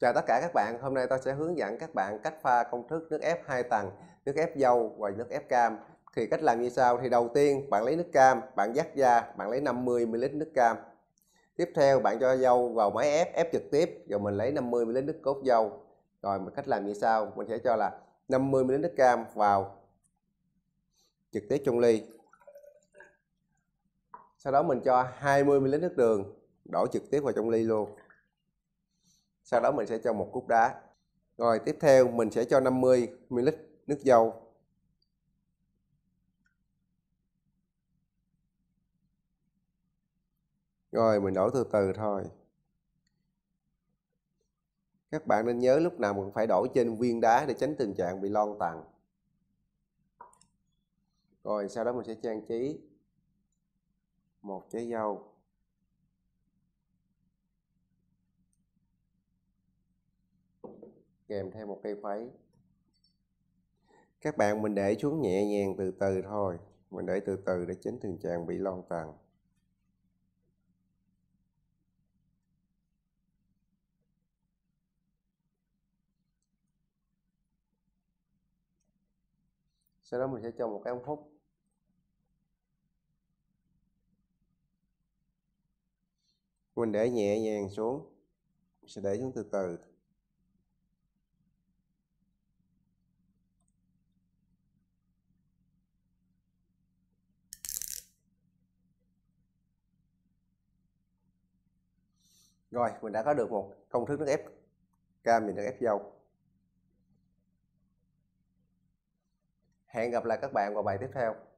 Chào tất cả các bạn, hôm nay tôi sẽ hướng dẫn các bạn cách pha công thức nước ép hai tầng, nước ép dâu và nước ép cam. Thì cách làm như sau, thì đầu tiên bạn lấy nước cam, bạn dắt ra, bạn lấy 50ml nước cam. Tiếp theo bạn cho dâu vào máy ép, ép trực tiếp, rồi mình lấy 50ml nước cốt dâu. Rồi mình cách làm như sau, mình sẽ cho là 50ml nước cam vào trực tiếp trong ly. Sau đó mình cho 20ml nước đường, đổ trực tiếp vào trong ly luôn sau đó mình sẽ cho một cúc đá rồi tiếp theo mình sẽ cho 50 ml nước dầu, rồi mình đổ từ từ thôi các bạn nên nhớ lúc nào cũng phải đổ trên viên đá để tránh tình trạng bị lon tàn rồi sau đó mình sẽ trang trí một trái dâu kèm theo một cây khuấy các bạn mình để xuống nhẹ nhàng từ từ thôi mình để từ từ để tránh tình trạng bị lon tầng sau đó mình sẽ cho một cái ống hút mình để nhẹ nhàng xuống mình sẽ để xuống từ từ rồi mình đã có được một công thức nước ép cam mình nước ép dâu hẹn gặp lại các bạn vào bài tiếp theo